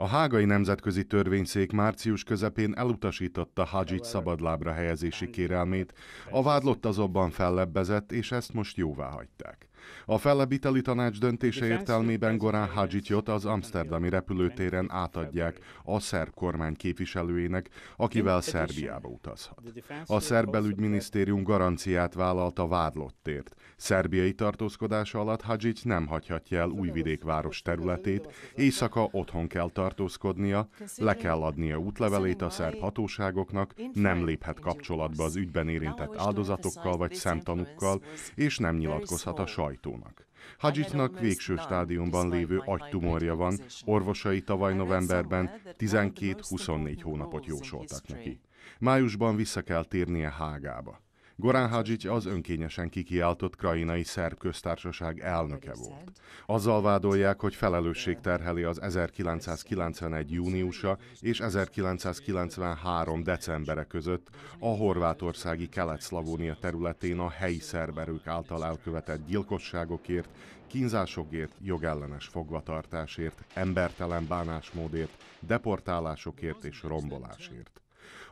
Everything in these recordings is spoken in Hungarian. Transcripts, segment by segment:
A hágai nemzetközi törvényszék március közepén elutasította Hadzsit szabadlábra helyezési kérelmét, a vádlott azonban fellebbezett, és ezt most jóvá hagyták. A fellebbiteli tanács döntése értelmében Gorán Hadzsityot az amsterdami repülőtéren átadják a szerb kormány képviselőjének, akivel Szerbiába utazhat. A szerb belügyminisztérium garanciát vállalt a vádlottért. Szerbiai tartózkodása alatt Hadzsics nem hagyhatja el Újvidék város területét, éjszaka otthon kell tartani, tartózkodnia, le kell adnia útlevelét a szerb hatóságoknak, nem léphet kapcsolatba az ügyben érintett áldozatokkal vagy szemtanúkkal, és nem nyilatkozhat a sajtónak. Hajitnak végső stádiumban lévő agytumorja van, orvosai tavaly novemberben 12-24 hónapot jósoltak neki. Májusban vissza kell térnie Hágába. Gorán Hadzsic az önkényesen kikiáltott krajinai Szerb Köztársaság elnöke volt. Azzal vádolják, hogy felelősség terheli az 1991. júniusa és 1993. decembere között a horvátországi kelet-szlavónia területén a helyi szerberők által elkövetett gyilkosságokért, kínzásokért, jogellenes fogvatartásért, embertelen bánásmódért, deportálásokért és rombolásért.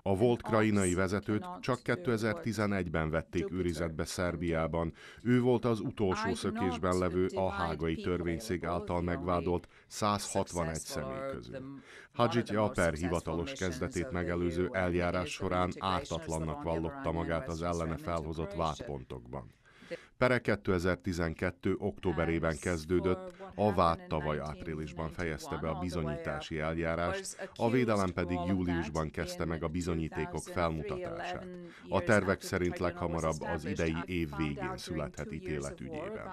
A volt krainai vezetőt csak 2011-ben vették őrizetbe Szerbiában. Ő volt az utolsó szökésben levő a hágai törvényszék által megvádolt 161 személy közül. Hadzsit Japer hivatalos kezdetét megelőző eljárás során ártatlannak vallotta magát az ellene felhozott vádpontokban. Pere 2012. októberében kezdődött, a vád tavaly áprilisban fejezte be a bizonyítási eljárást, a védelem pedig júliusban kezdte meg a bizonyítékok felmutatását. A tervek szerint leghamarabb az idei év végén születhet ítélet ügyében.